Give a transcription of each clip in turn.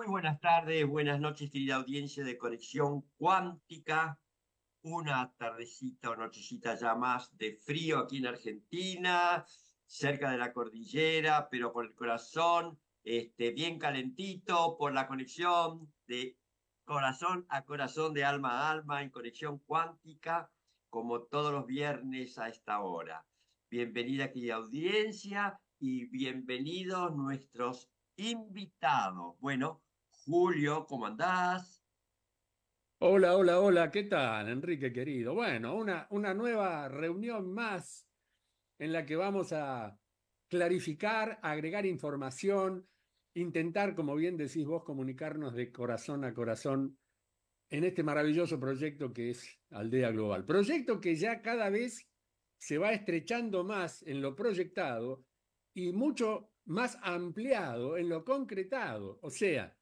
Muy buenas tardes, buenas noches, querida audiencia de Conexión Cuántica. Una tardecita o nochecita ya más de frío aquí en Argentina, cerca de la cordillera, pero con el corazón, este, bien calentito por la conexión de corazón a corazón, de alma a alma, en Conexión Cuántica, como todos los viernes a esta hora. Bienvenida, querida audiencia, y bienvenidos nuestros invitados. Bueno, Julio, ¿cómo andás? Hola, hola, hola, ¿qué tal, Enrique querido? Bueno, una, una nueva reunión más en la que vamos a clarificar, agregar información, intentar, como bien decís vos, comunicarnos de corazón a corazón en este maravilloso proyecto que es Aldea Global. Proyecto que ya cada vez se va estrechando más en lo proyectado y mucho más ampliado en lo concretado. O sea,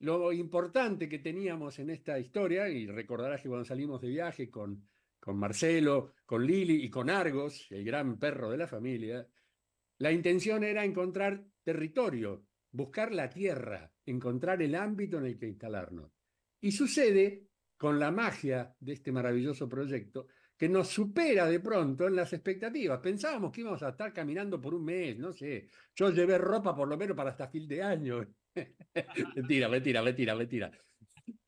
lo importante que teníamos en esta historia, y recordarás que cuando salimos de viaje con, con Marcelo, con Lili y con Argos, el gran perro de la familia, la intención era encontrar territorio, buscar la tierra, encontrar el ámbito en el que instalarnos. Y sucede con la magia de este maravilloso proyecto que nos supera de pronto en las expectativas. Pensábamos que íbamos a estar caminando por un mes, no sé. Yo llevé ropa por lo menos para hasta fin de año. mentira, mentira, mentira, mentira.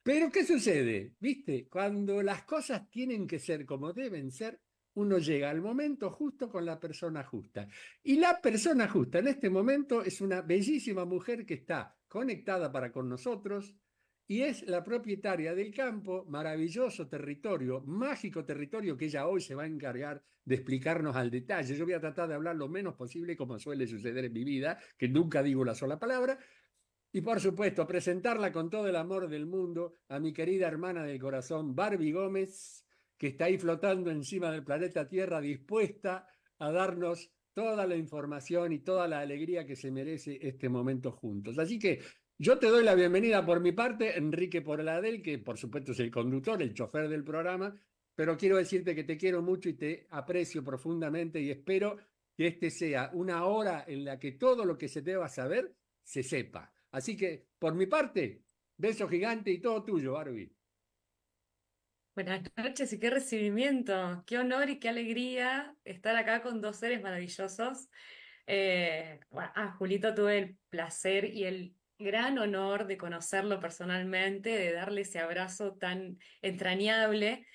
Pero ¿qué sucede? ¿Viste? Cuando las cosas tienen que ser como deben ser, uno llega al momento justo con la persona justa. Y la persona justa en este momento es una bellísima mujer que está conectada para con nosotros y es la propietaria del campo, maravilloso territorio, mágico territorio que ella hoy se va a encargar de explicarnos al detalle. Yo voy a tratar de hablar lo menos posible como suele suceder en mi vida, que nunca digo la sola palabra, y por supuesto, presentarla con todo el amor del mundo a mi querida hermana del corazón, Barbie Gómez, que está ahí flotando encima del planeta Tierra, dispuesta a darnos toda la información y toda la alegría que se merece este momento juntos. Así que yo te doy la bienvenida por mi parte, Enrique Porladel, que por supuesto es el conductor, el chofer del programa, pero quiero decirte que te quiero mucho y te aprecio profundamente y espero que este sea una hora en la que todo lo que se deba saber se sepa Así que, por mi parte, beso gigante y todo tuyo, Barbie. Buenas noches y qué recibimiento, qué honor y qué alegría estar acá con dos seres maravillosos. Eh, a ah, Julito tuve el placer y el gran honor de conocerlo personalmente, de darle ese abrazo tan entrañable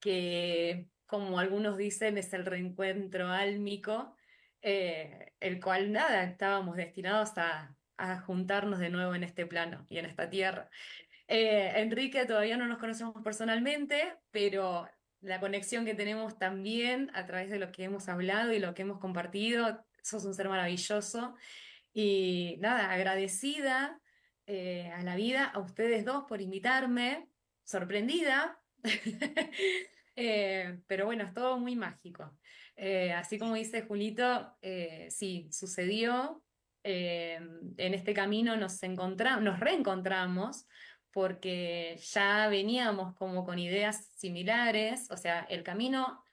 que, como algunos dicen, es el reencuentro álmico, eh, el cual nada, estábamos destinados a, a juntarnos de nuevo en este plano y en esta tierra. Eh, Enrique todavía no nos conocemos personalmente, pero la conexión que tenemos también a través de lo que hemos hablado y lo que hemos compartido, sos un ser maravilloso. Y nada, agradecida eh, a la vida, a ustedes dos por invitarme, sorprendida. Eh, pero bueno, es todo muy mágico. así como dice Julito, sí, sucedió, eh, en este camino nos, nos reencontramos porque ya veníamos como con ideas similares, o sea, el camino,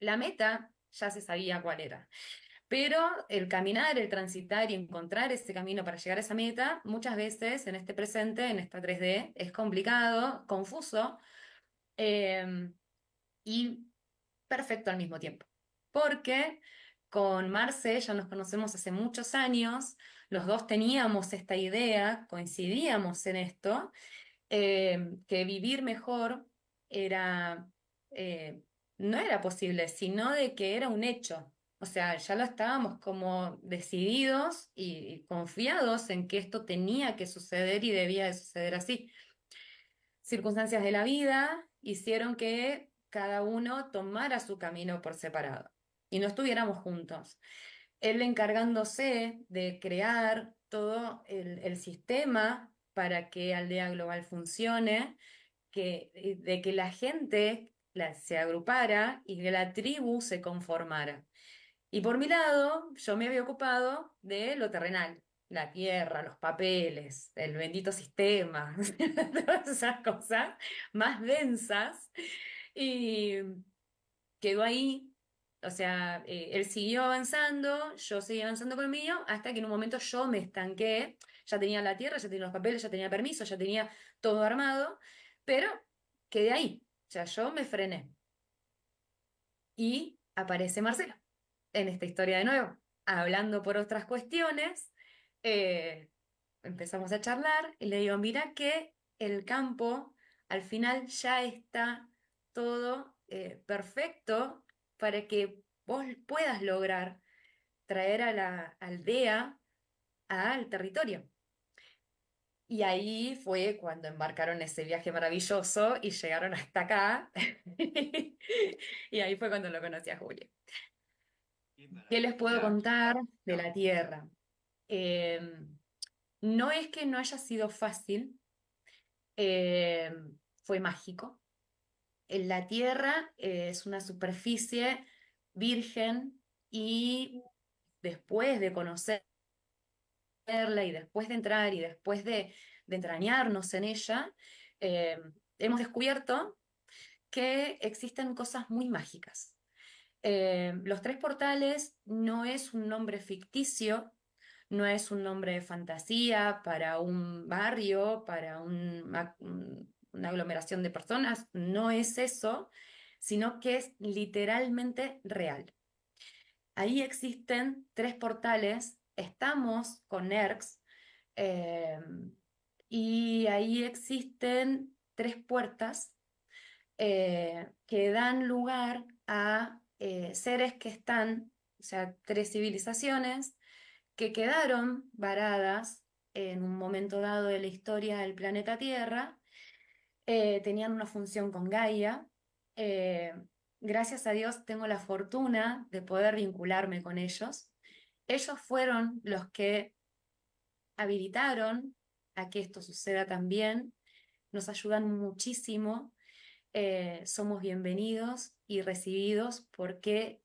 la meta ya se sabía cuál era. Pero el caminar, el transitar y encontrar ese camino para llegar a esa meta, muchas veces en este presente, en esta 3D, es complicado, confuso eh, y perfecto al mismo tiempo. Porque con Marce, ya nos conocemos hace muchos años, los dos teníamos esta idea, coincidíamos en esto, eh, que vivir mejor era, eh, no era posible, sino de que era un hecho. O sea, ya lo estábamos como decididos y, confiados en que esto tenía que suceder y debía de suceder así. Circunstancias de la vida hicieron que cada uno tomara su camino por separado y no estuviéramos juntos. Él encargándose de crear todo el, sistema para que Aldea Global funcione, que, de que la gente se agrupara y que la tribu se conformara. Y por mi lado, yo me había ocupado de lo terrenal, la tierra, los papeles, el bendito sistema, todas esas cosas más densas. Y quedó ahí o sea, eh, él siguió avanzando, yo seguí avanzando con el mío, hasta que en un momento yo me estanqué. Ya tenía la tierra, ya tenía los papeles, ya tenía permiso, ya tenía todo armado, pero quedé ahí. O sea, yo me frené. Y aparece Marcelo en esta historia de nuevo, hablando por otras cuestiones. Eh, empezamos a charlar y le digo, mira que el campo al final ya está todo eh, perfecto para que vos puedas lograr traer a la aldea al territorio. Y ahí fue cuando embarcaron ese viaje maravilloso y llegaron hasta acá. y ahí fue cuando lo conocí a Julio. ¿Qué les puedo contar de la Tierra? Em, no es que no haya sido fácil, em, fue mágico, la Tierra eh, es una superficie virgen y después de conocerla y después de entrar y después de, entrañarnos en ella, eh, hemos descubierto que existen cosas muy mágicas. Eh, los tres portales no es un nombre ficticio, no es un nombre de fantasía para un barrio, para un, una aglomeración de personas, no es eso, sino que es literalmente real. Ahí existen tres portales, estamos con NERCS eh, y ahí existen tres puertas eh, que dan lugar a eh, seres que están, o sea, tres civilizaciones que quedaron varadas en un momento dado de la historia del planeta Tierra eh, tenían una función con Gaia. Eh, gracias a Dios tengo la fortuna de poder vincularme con ellos. Ellos fueron los que habilitaron a que esto suceda también. Nos ayudan muchísimo. Eh, somos bienvenidos y recibidos porque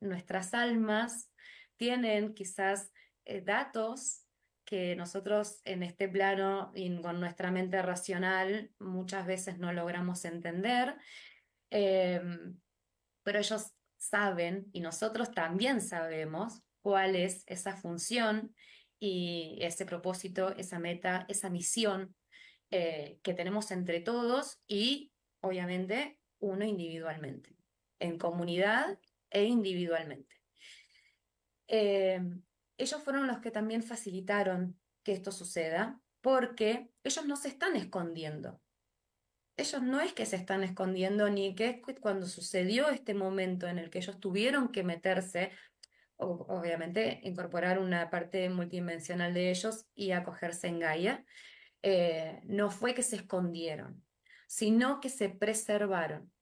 nuestras almas tienen quizás datos que nosotros en este plano y con nuestra mente racional muchas veces no logramos entender, em, pero ellos saben y nosotros también sabemos cuál es esa función y ese propósito, esa meta, esa misión eh, que tenemos entre todos y obviamente uno individualmente, en comunidad e individualmente. Em, ellos fueron los que también facilitaron que esto suceda, porque ellos no se están escondiendo. Ellos no es que se están escondiendo ni que cuando sucedió este momento en el que ellos tuvieron que meterse, obviamente incorporar una parte multidimensional de ellos y acogerse en Gaia, eh, no fue que se escondieron, sino que se preservaron.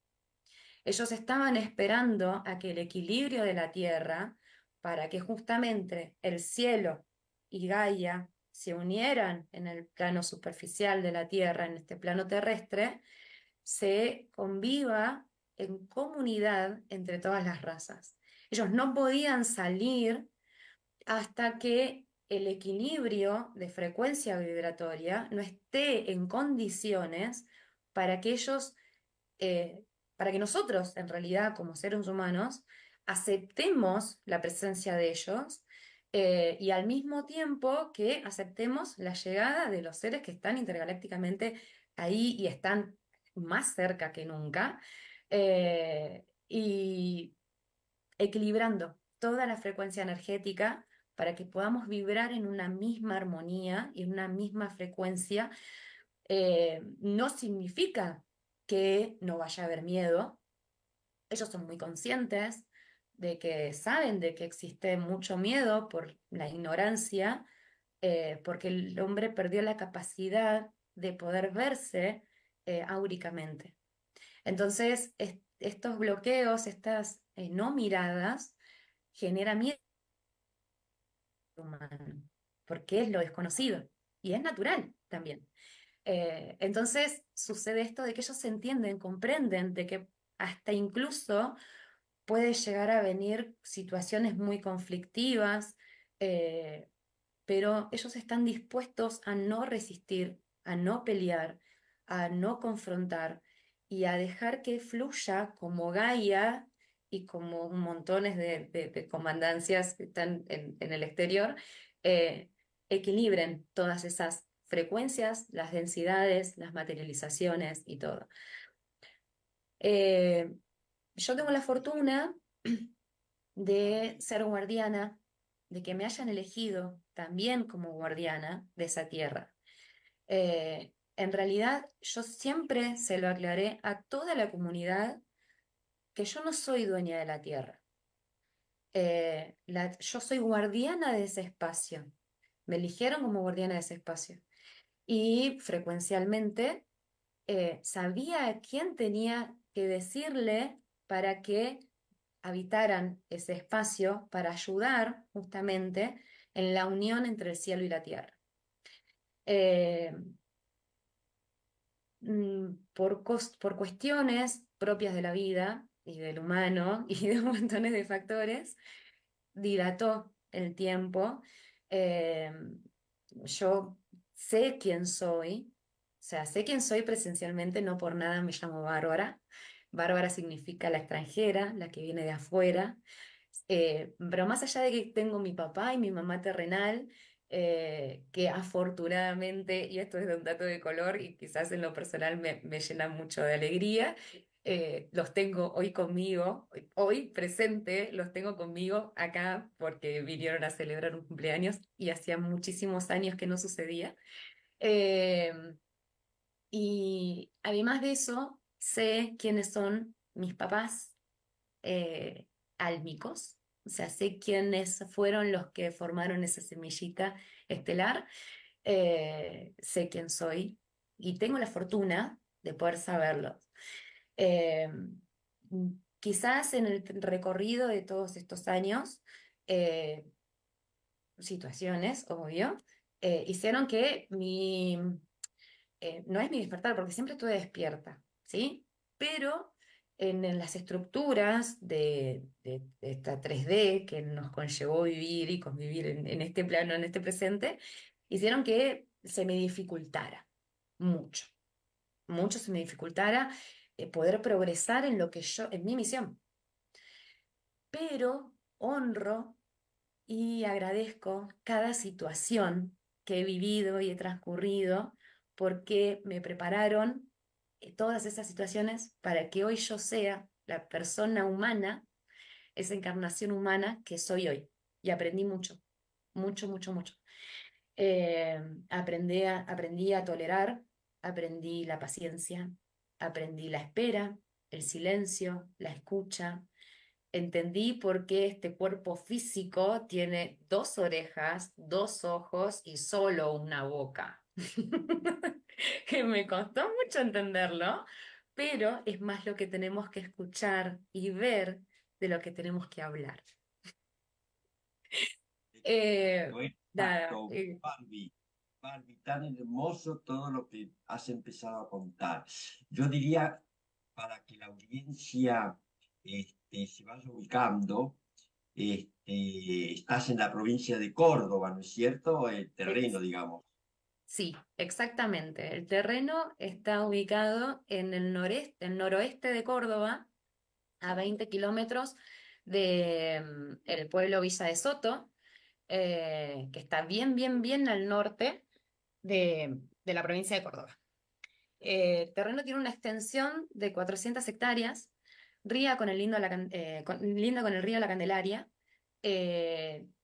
Ellos estaban esperando a que el equilibrio de la Tierra para que justamente el cielo y Gaia se unieran en el plano superficial de la Tierra, en este plano terrestre, se conviva en comunidad entre todas las razas. Ellos no podían salir hasta que el equilibrio de frecuencia vibratoria no esté en condiciones para que ellos, eh, para que nosotros, en realidad, como seres humanos, aceptemos la presencia de ellos eh, y al mismo tiempo que aceptemos la llegada de los seres que están intergalácticamente ahí y están más cerca que nunca eh, y equilibrando toda la frecuencia energética para que podamos vibrar en una misma armonía y en una misma frecuencia, eh, no significa que no vaya a haber miedo. Ellos son muy conscientes, de que saben de que existe mucho miedo por la ignorancia, eh, porque el hombre perdió la capacidad de poder verse eh, áuricamente. Entonces, estos bloqueos, estas eh, no miradas, genera miedo humano, porque es lo desconocido y es natural también. entonces, sucede esto de que ellos se entienden, comprenden de que hasta incluso puede llegar a venir situaciones muy conflictivas, eh, pero ellos están dispuestos a no resistir, a no pelear, a no confrontar y a dejar que fluya como Gaia y como montones de, comandancias que están en, el exterior, eh, equilibren todas esas frecuencias, las densidades, las materializaciones y todo. Eh, yo tengo la fortuna de ser guardiana, de que me hayan elegido también como guardiana de esa tierra. Eh, en realidad, yo siempre se lo aclaré a toda la comunidad que yo no soy dueña de la tierra. Eh, yo soy guardiana de ese espacio. Me eligieron como guardiana de ese espacio. Y frecuencialmente eh, sabía a quién tenía que decirle para que habitaran ese espacio para ayudar justamente en la unión entre el cielo y la tierra. Eh, mm, por, cuestiones propias de la vida y del humano y de montones de factores, dilató el tiempo. Eh, yo sé quién soy, o sea, sé quién soy presencialmente, no por nada me llamo Bárbara. Bárbara significa la extranjera, la que viene de afuera. Eh, pero más allá de que tengo mi papá y mi mamá terrenal, eh, que afortunadamente, y esto es de un dato de color y quizás en lo personal me, llena mucho de alegría, eh, los tengo hoy conmigo, hoy presente, los tengo conmigo acá porque vinieron a celebrar un cumpleaños y hacía muchísimos años que no sucedía. y además de eso, sé quiénes son mis papás eh, álmicos, o sea, sé quiénes fueron los que formaron esa semillita estelar, eh, sé quién soy y tengo la fortuna de poder saberlo. Eh, quizás en el recorrido de todos estos años, situaciones, obvio, hicieron que mi... no es mi despertar, porque siempre estuve despierta, ¿sí? Pero en, las estructuras de, esta 3D que nos conllevó vivir y convivir en, este plano, en este presente, hicieron que se me dificultara mucho, mucho se me dificultara eh, poder progresar en lo que yo, en mi misión. Pero honro y agradezco cada situación que he vivido y he transcurrido porque me prepararon eh, todas esas situaciones para que hoy yo sea la persona humana, esa encarnación humana que soy hoy. Y aprendí mucho, mucho, mucho, mucho. Eh, aprendí, a, aprendí a tolerar, aprendí la paciencia, aprendí la espera, el silencio, la escucha, entendí por qué este cuerpo físico tiene dos orejas, dos ojos y solo una boca. que me costó mucho entenderlo, pero es más lo que tenemos que escuchar y ver de lo que tenemos que hablar. Eh, eh, Barbie, Barbie, tan hermoso todo lo que has empezado a contar. Yo diría, para que la audiencia este, se vaya ubicando, este, estás en la provincia de Córdoba, ¿no es cierto? El terreno, digamos. Sí, exactamente. El terreno está ubicado en el, noreste, el noroeste de Córdoba, a 20 kilómetros del mm, pueblo Villa de Soto, eh, que está bien, bien, bien al norte de, la provincia de Córdoba. Eh, el terreno tiene una extensión de 400 hectáreas, ría con el lindo eh, con, con el río La Candelaria,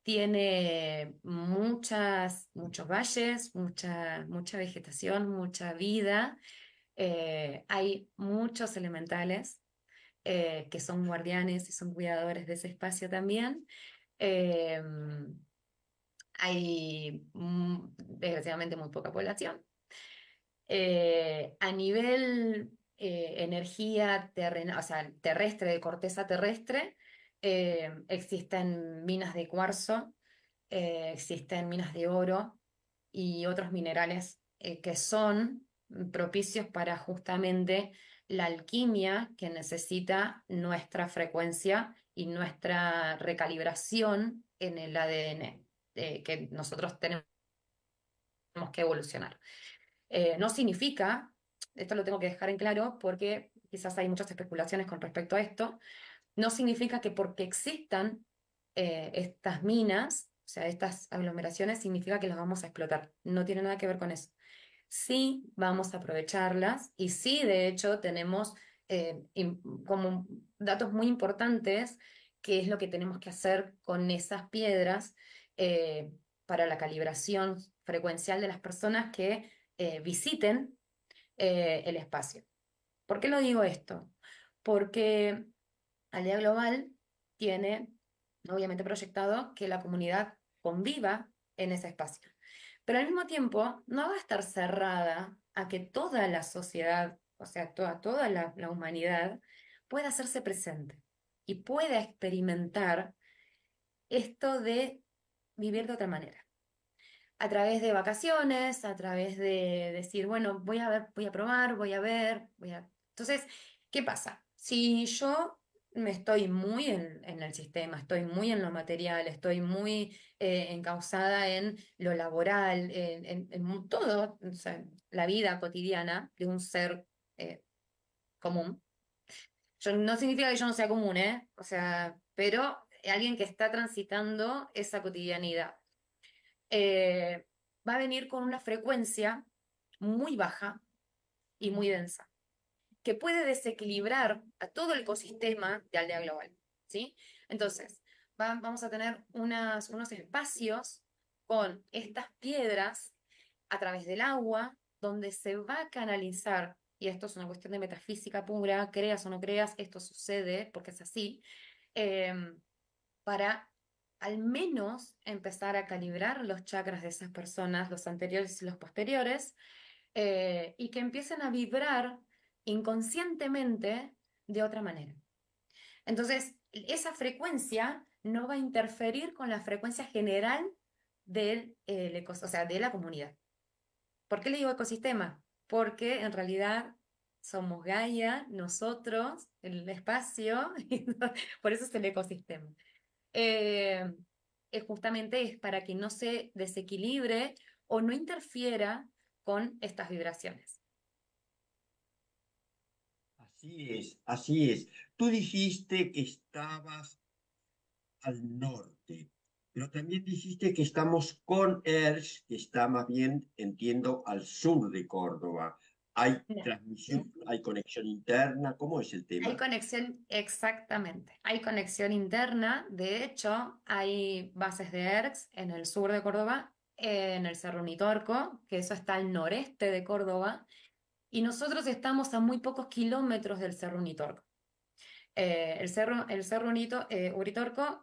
tiene muchas, muchos valles, mucha, mucha vegetación, mucha vida. Eh, hay muchos elementales eh, que son guardianes y son cuidadores de ese espacio también. Eh, hay mm, desgraciadamente muy poca población. a nivel energía o sea, terrestre, de corteza terrestre, eh, existen minas de cuarzo, eh, existen minas de oro y otros minerales eh, que son propicios para justamente la alquimia que necesita nuestra frecuencia y nuestra recalibración en el ADN que nosotros tenemos que evolucionar. no significa, esto lo tengo que dejar en claro porque quizás hay muchas especulaciones con respecto a esto, no significa que porque existan eh, estas minas, o sea, estas aglomeraciones, significa que las vamos a explotar. No tiene nada que ver con eso. Sí vamos a aprovecharlas y sí, de hecho, tenemos eh, como datos muy importantes qué es lo que tenemos que hacer con esas piedras eh, para la calibración frecuencial de las personas que visiten el espacio. ¿Por qué lo digo esto? Porque Aldea Global tiene, obviamente, proyectado que la comunidad conviva en ese espacio. Pero al mismo tiempo, no va a estar cerrada a que toda la sociedad, o sea, toda, toda la, humanidad, pueda hacerse presente y pueda experimentar esto de vivir de otra manera. A través de vacaciones, a través de decir, bueno, voy a ver, voy a probar, voy a ver, voy a. Entonces, ¿qué pasa? Si yo me estoy muy en, el sistema, estoy muy en lo material, estoy muy eh, encauzada en lo laboral, en, todo, la vida cotidiana de un ser eh, común. no significa que yo no sea común, ¿eh? O sea, pero alguien que está transitando esa cotidianidad va a venir con una frecuencia muy baja y muy densa que puede desequilibrar a todo el ecosistema de Aldea Global. ¿sí? Entonces, vamos a tener unos espacios con estas piedras a través del agua, donde se va a canalizar, y esto es una cuestión de metafísica pura, creas o no creas, esto sucede porque es así, em, para al menos empezar a calibrar los chakras de esas personas, los anteriores y los posteriores, eh, y que empiecen a vibrar inconscientemente de otra manera. Entonces, esa frecuencia no va a interferir con la frecuencia general del, o sea, de la comunidad. ¿Por qué le digo ecosistema? Porque en realidad somos Gaia, nosotros, el espacio, por eso es el ecosistema. Eh, es justamente es para que no se desequilibre o no interfiera con estas vibraciones. Así es, así es. Tú dijiste que estabas al norte, pero también dijiste que estamos con ERS, que está más bien, entiendo, al sur de Córdoba. ¿Hay transmisión? ¿Hay conexión interna? ¿Cómo es el tema? Hay conexión, exactamente. Hay conexión interna. De hecho, hay bases de Ers en el sur de Córdoba, en el Cerro Unitorco, que eso está al noreste de Córdoba, y nosotros estamos a muy pocos kilómetros del Cerro Unitorco. Eh, el Cerro, el cerro eh,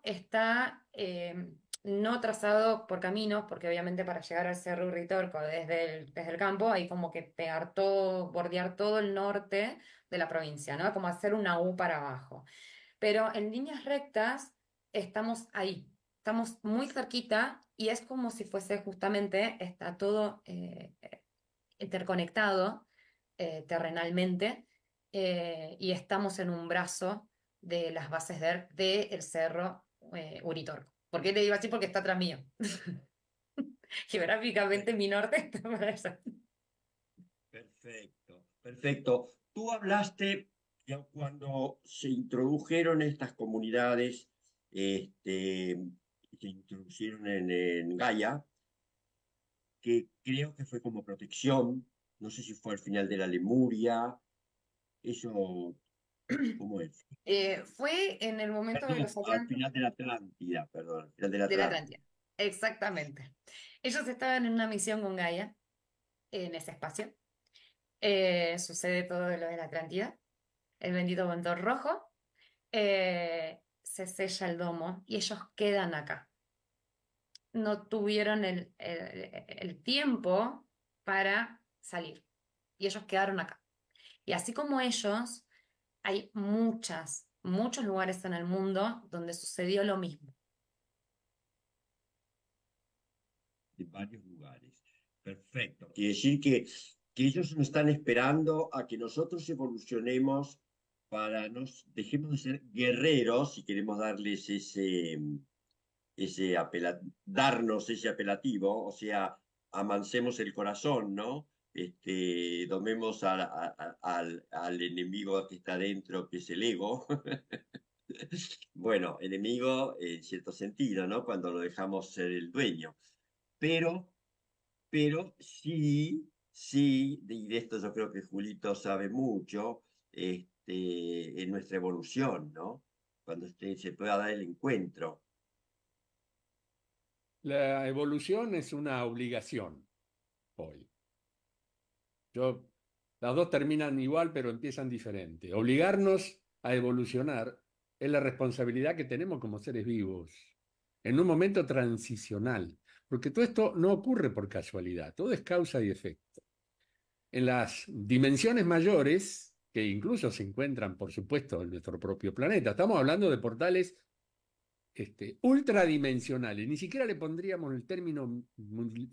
está eh, no trazado por caminos, porque obviamente para llegar al Cerro Unitorco desde el, desde el campo hay como que pegar todo, bordear todo el norte de la provincia, ¿no? Como hacer una U para abajo. Pero en líneas rectas estamos ahí, estamos muy cerquita y es como si fuese justamente, está todo interconectado eh, terrenalmente eh, y estamos en un brazo de las bases del de, el cerro eh, Uritorco. ¿Por qué te digo así? Porque está atrás mío. Geográficamente mi norte Perfecto, perfecto. Tú hablaste cuando se introdujeron estas comunidades, este, se introdujeron en, en Gaia, que creo que fue como protección no sé si fue al final de la Lemuria, eso, ¿cómo es? Eh, fue en el momento de los Al final de la Atlántida, perdón, de la Atlántida. Exactamente. Ellos estaban en una misión con Gaia, en ese espacio. Eh, sucede todo lo de la Atlántida, el bendito viento rojo, eh, se sella el domo y ellos quedan acá. No tuvieron el, el tiempo para salir. Y ellos quedaron acá. Y así como ellos, hay muchas, muchos lugares en el mundo donde sucedió lo mismo. De varios lugares. Perfecto. Quiere decir que, que ellos nos están esperando a que nosotros evolucionemos para nos dejemos de ser guerreros si queremos darles ese, ese darnos ese apelativo, o sea, amancemos el corazón, ¿no? Este, domemos al, enemigo que está dentro, que es el ego. bueno, enemigo en cierto sentido, ¿no? Cuando lo dejamos ser el dueño. Pero, pero sí, sí, y de esto yo creo que Julito sabe mucho, este, en nuestra evolución, ¿no? Cuando este, se pueda dar el encuentro. La evolución es una obligación hoy yo, las dos terminan igual, pero empiezan diferente. Obligarnos a evolucionar es la responsabilidad que tenemos como seres vivos en un momento transicional, porque todo esto no ocurre por casualidad, todo es causa y efecto. En las dimensiones mayores, que incluso se encuentran, por supuesto, en nuestro propio planeta, estamos hablando de portales este, ultradimensionales. Ni siquiera le pondríamos el término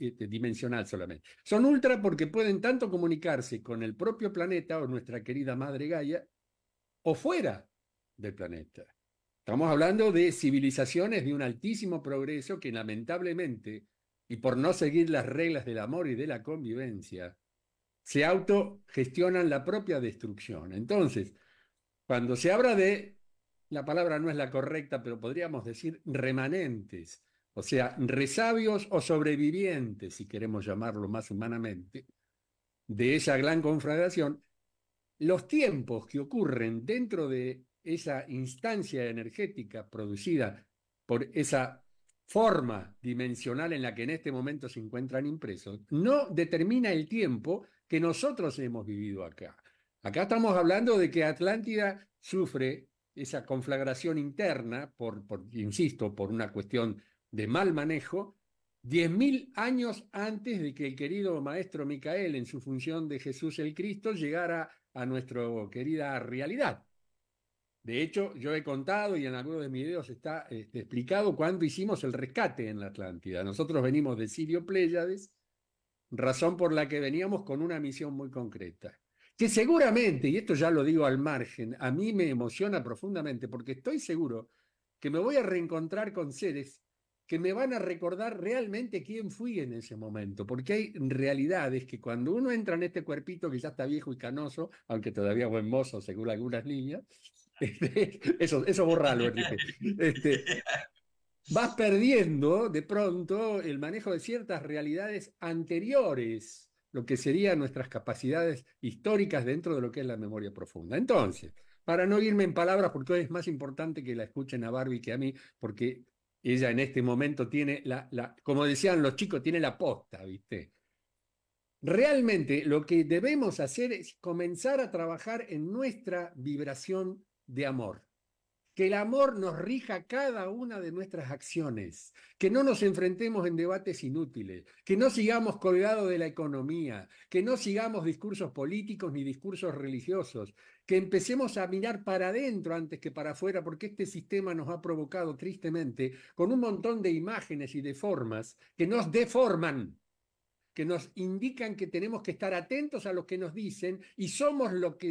este, dimensional solamente. Son ultra porque pueden tanto comunicarse con el propio planeta o nuestra querida madre Gaia o fuera del planeta. Estamos hablando de civilizaciones de un altísimo progreso que lamentablemente, y por no seguir las reglas del amor y de la convivencia, se autogestionan la propia destrucción. Entonces, cuando se habla de la palabra no es la correcta, pero podríamos decir remanentes, o sea, resabios o sobrevivientes, si queremos llamarlo más humanamente, de esa gran conflagración, los tiempos que ocurren dentro de esa instancia energética producida por esa forma dimensional en la que en este momento se encuentran impresos, no determina el tiempo que nosotros hemos vivido acá. Acá estamos hablando de que Atlántida sufre esa conflagración interna, por, insisto, por una cuestión de mal manejo, diez mil años antes de que el querido maestro Micael, en su función de Jesús el Cristo, llegara a nuestra querida realidad. De hecho, yo he contado y en algunos de mis videos está eh, explicado cuándo hicimos el rescate en la Atlántida. Nosotros venimos de Sirio Pléyades, razón por la que veníamos con una misión muy concreta que seguramente, y esto ya lo digo al margen, a mí me emociona profundamente porque estoy seguro que me voy a reencontrar con seres que me van a recordar realmente quién fui en ese momento, porque hay realidades que cuando uno entra en este cuerpito que ya está viejo y canoso, aunque todavía buen mozo según algunas niñas, este, eso, eso borralo, este, vas perdiendo de pronto el manejo de ciertas realidades anteriores lo que serían nuestras capacidades históricas dentro de lo que es la memoria profunda. Entonces, para no irme en palabras, porque hoy es más importante que la escuchen a Barbie que a mí, porque ella en este momento tiene la, la como decían los chicos, tiene la posta, ¿viste? Realmente lo que debemos hacer es comenzar a trabajar en nuestra vibración de amor que el amor nos rija cada una de nuestras acciones, que no nos enfrentemos en debates inútiles, que no sigamos colgados de la economía, que no sigamos discursos políticos ni discursos religiosos, que empecemos a mirar para adentro antes que para afuera, porque este sistema nos ha provocado tristemente con un montón de imágenes y de formas que nos deforman que nos indican que tenemos que estar atentos a lo que nos dicen y somos lo que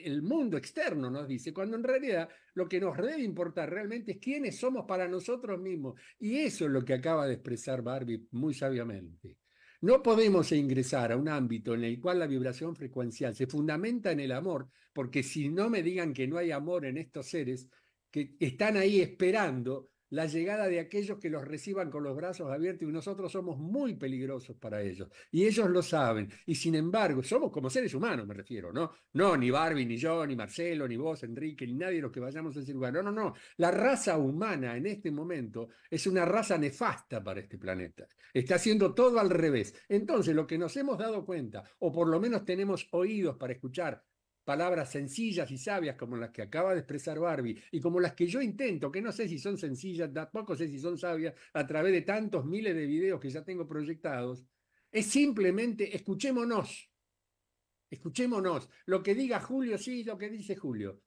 el, mundo externo nos dice, cuando en realidad lo que nos debe importar realmente es quiénes somos para nosotros mismos. Y eso es lo que acaba de expresar Barbie muy sabiamente. No podemos ingresar a un ámbito en el cual la vibración frecuencial se fundamenta en el amor, porque si no me digan que no hay amor en estos seres que están ahí esperando la llegada de aquellos que los reciban con los brazos abiertos y nosotros somos muy peligrosos para ellos. Y ellos lo saben. Y sin embargo, somos como seres humanos, me refiero, ¿no? No, ni Barbie, ni yo, ni Marcelo, ni vos, Enrique, ni nadie de los que vayamos a ese lugar. No, no, no. La raza humana en este momento es una raza nefasta para este planeta. Está haciendo todo al revés. Entonces, lo que nos hemos dado cuenta, o por lo menos tenemos oídos para escuchar palabras sencillas y sabias como las que acaba de expresar Barbie y como las que yo intento, que no sé si son sencillas, tampoco sé si son sabias, a través de tantos miles de videos que ya tengo proyectados, es simplemente escuchémonos, escuchémonos, lo que diga Julio, sí, lo que dice Julio,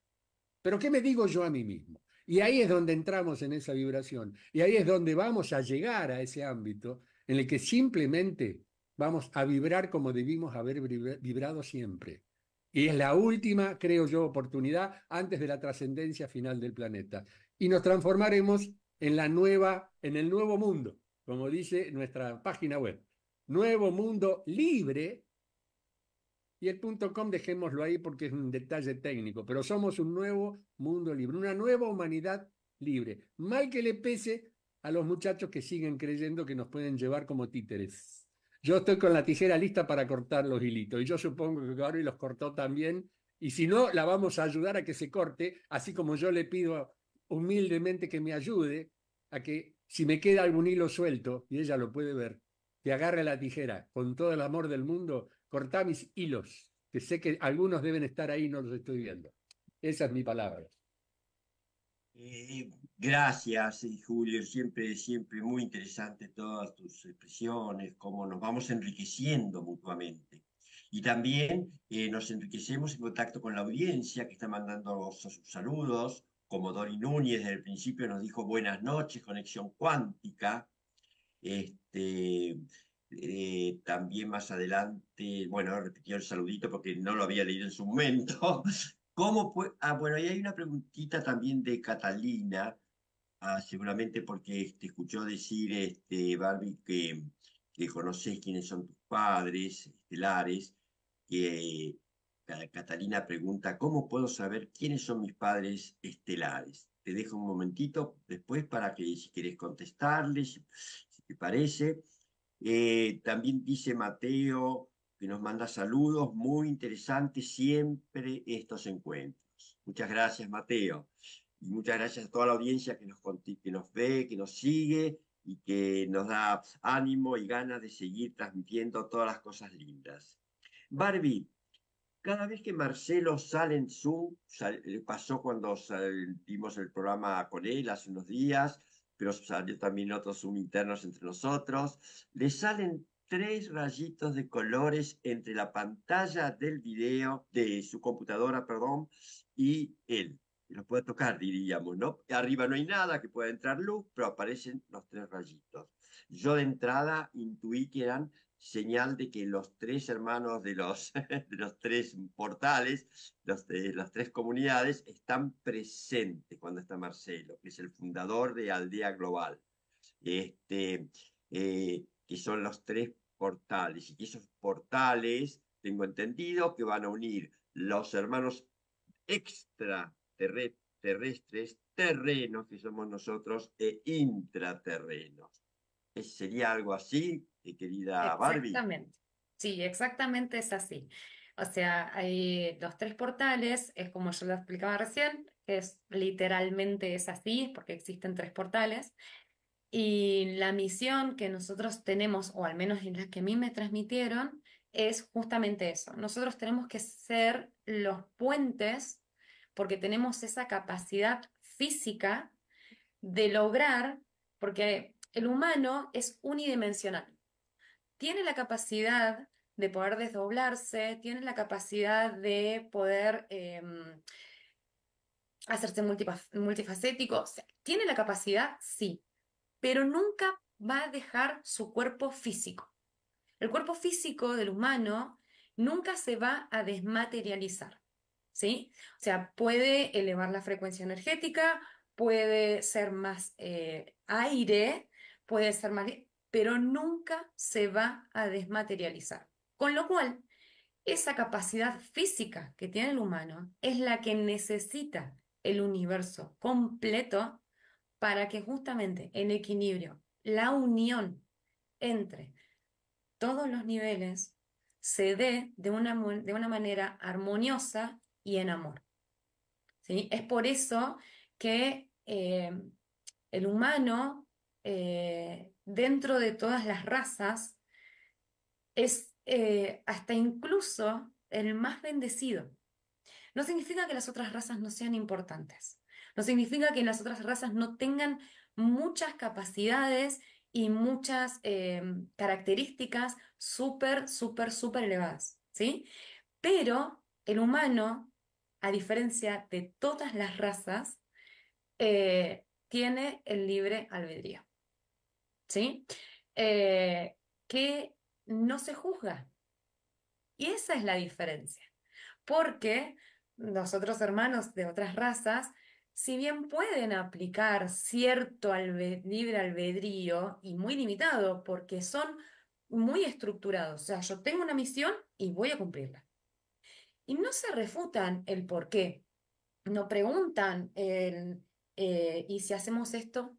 pero ¿qué me digo yo a mí mismo? Y ahí es donde entramos en esa vibración, y ahí es donde vamos a llegar a ese ámbito en el que simplemente vamos a vibrar como debimos haber vibrado siempre y es la última, creo yo, oportunidad antes de la trascendencia final del planeta. Y nos transformaremos en la nueva, en el nuevo mundo, como dice nuestra página web. Nuevo mundo libre. Y el punto com dejémoslo ahí porque es un detalle técnico, pero somos un nuevo mundo libre, una nueva humanidad libre. Mal que le pese a los muchachos que siguen creyendo que nos pueden llevar como títeres yo estoy con la tijera lista para cortar los hilitos y yo supongo que Gabriel los cortó también y si no, la vamos a ayudar a que se corte, así como yo le pido humildemente que me ayude a que si me queda algún hilo suelto, y ella lo puede ver, que agarre la tijera con todo el amor del mundo, corta mis hilos, que sé que algunos deben estar ahí, no los estoy viendo. Esa es mi palabra. Eh, gracias, eh, Julio. Siempre, siempre muy interesante todas tus expresiones, cómo nos vamos enriqueciendo mutuamente. Y también eh, nos enriquecemos en contacto con la audiencia que está mandando sus saludos, como Dori Núñez desde el principio nos dijo buenas noches, conexión cuántica. Este, también más adelante, bueno, repitió el saludito porque no lo había leído en su momento, ¿Cómo Ah, bueno, ahí hay una preguntita también de Catalina, ah, seguramente porque te este, escuchó decir, este, Barbie, que, conoces quiénes son tus padres, estelares, que Catalina pregunta, ¿cómo puedo saber quiénes son mis padres estelares? Te dejo un momentito después para que si quieres contestarles, si te parece. Eh, también dice Mateo, nos manda saludos, muy interesantes siempre estos encuentros. Muchas gracias, Mateo. Y muchas gracias a toda la audiencia que nos, que nos ve, que nos sigue y que nos da ánimo y ganas de seguir transmitiendo todas las cosas lindas. Barbie, cada vez que Marcelo sale en Zoom, le pasó cuando vimos el programa con él hace unos días, pero salió también otros Zoom internos entre nosotros, le salen tres rayitos de colores entre la pantalla del video, de su computadora, perdón, y él. Lo puede tocar, diríamos, ¿no? Arriba no hay nada que pueda entrar luz, pero aparecen los tres rayitos. Yo de entrada intuí que eran señal de que los tres hermanos de los, de los tres portales, de las tres comunidades, están presentes cuando está Marcelo, que es el fundador de Aldea Global. Este, eh, que son los tres portales, y esos portales, tengo entendido, que van a unir los hermanos extraterrestres, terrenos, que somos nosotros, e intraterrenos. ¿Sería algo así, eh, querida Barbie? Exactamente, sí, exactamente es así. O sea, hay los tres portales, es como yo lo explicaba recién, es literalmente es así, es porque existen tres portales. Y la misión que nosotros tenemos, o al menos en la que a mí me transmitieron, es justamente eso. Nosotros tenemos que ser los puentes porque tenemos esa capacidad física de lograr, porque el humano es unidimensional. Tiene la capacidad de poder desdoblarse, tiene la capacidad de poder em, hacerse multifacético, tiene la capacidad, sí, pero nunca va a dejar su cuerpo físico. El cuerpo físico del humano nunca se va a desmaterializar, ¿sí? O sea, puede elevar la frecuencia energética, puede ser más eh, aire, puede ser más... pero nunca se va a desmaterializar. Con lo cual, esa capacidad física que tiene el humano es la que necesita el universo completo para que justamente en equilibrio la unión entre todos los niveles se dé de una, de una manera armoniosa y en amor. Es por eso que eh, el humano, eh, dentro de todas las razas, es eh, hasta incluso el más bendecido. No significa que las otras razas no sean importantes. No significa que las otras razas no tengan muchas capacidades y muchas em, características súper, súper, súper elevadas, ¿sí? Pero el humano, a diferencia de todas las razas, eh, tiene el libre albedrío, ¿sí? Eh, que no se juzga. Y esa es la diferencia, porque nosotros hermanos de otras razas si bien pueden aplicar cierto libre albedrío y muy limitado, porque son muy estructurados, o sea, yo tengo una misión y voy a cumplirla. Y no se refutan el por qué, no preguntan el, eh, y si hacemos esto,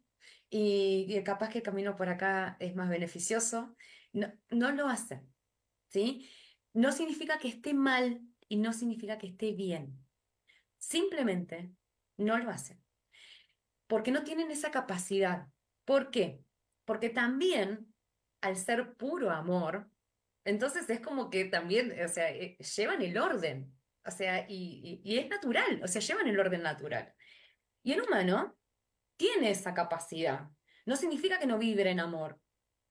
y, capaz que el camino por acá es más beneficioso, no, no lo hacen, ¿sí? No significa que esté mal y no significa que esté bien. Simplemente no lo hacen. Porque no tienen esa capacidad. ¿Por qué? Porque también, al ser puro amor, entonces es como que también, o sea, eh, llevan el orden. O sea, y, es natural, o sea, llevan el orden natural. Y el humano tiene esa capacidad. No significa que no vibre en amor,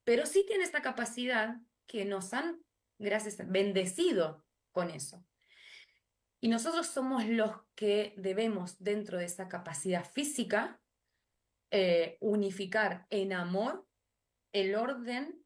pero sí tiene esa capacidad que nos han, gracias, bendecido con eso. Y nosotros somos los que debemos, dentro de esa capacidad física, eh, unificar en amor el orden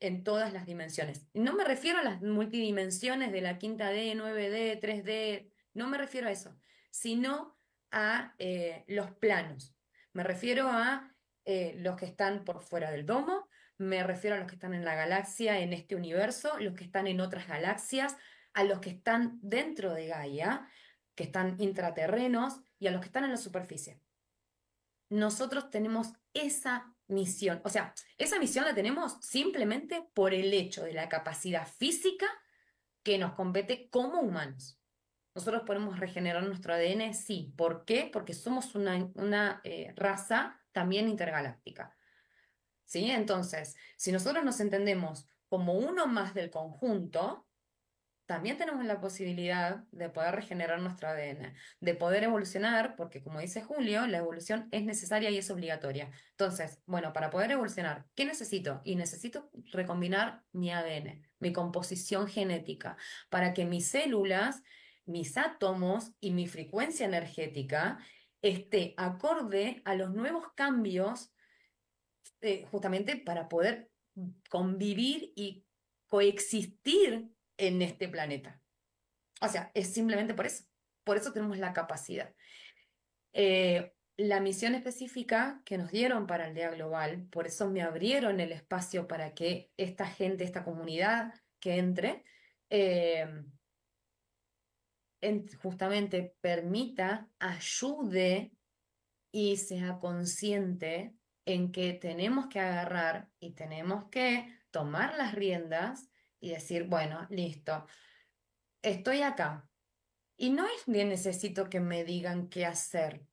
en todas las dimensiones. No me refiero a las multidimensiones de la quinta D, 9D, 3D, no me refiero a eso, sino a eh, los planos. Me refiero a eh, los que están por fuera del domo, me refiero a los que están en la galaxia, en este universo, los que están en otras galaxias, a los que están dentro de Gaia, que están intraterrenos, y a los que están en la superficie. Nosotros tenemos esa misión, o sea, esa misión la tenemos simplemente por el hecho de la capacidad física que nos compete como humanos. Nosotros podemos regenerar nuestro ADN, sí. ¿Por qué? Porque somos una, eh, raza también intergaláctica. ¿Sí? Entonces, si nosotros nos entendemos como uno más del conjunto, también tenemos la posibilidad de poder regenerar nuestro ADN, de poder evolucionar, porque como dice Julio, la evolución es necesaria y es obligatoria. Entonces, bueno, para poder evolucionar, ¿qué necesito? Y necesito recombinar mi ADN, mi composición genética, para que mis células, mis átomos y mi frecuencia energética esté acorde a los nuevos cambios, eh, justamente para poder convivir y coexistir en este planeta. O sea, es simplemente por eso. Por eso tenemos la capacidad. Eh, la misión específica que nos dieron para el día Global, por eso me abrieron el espacio para que esta gente, esta comunidad que entre, eh, justamente permita, ayude y sea consciente en que tenemos que agarrar y tenemos que tomar las riendas y decir, bueno, listo, estoy acá. Y no es que necesito que me digan qué hacer.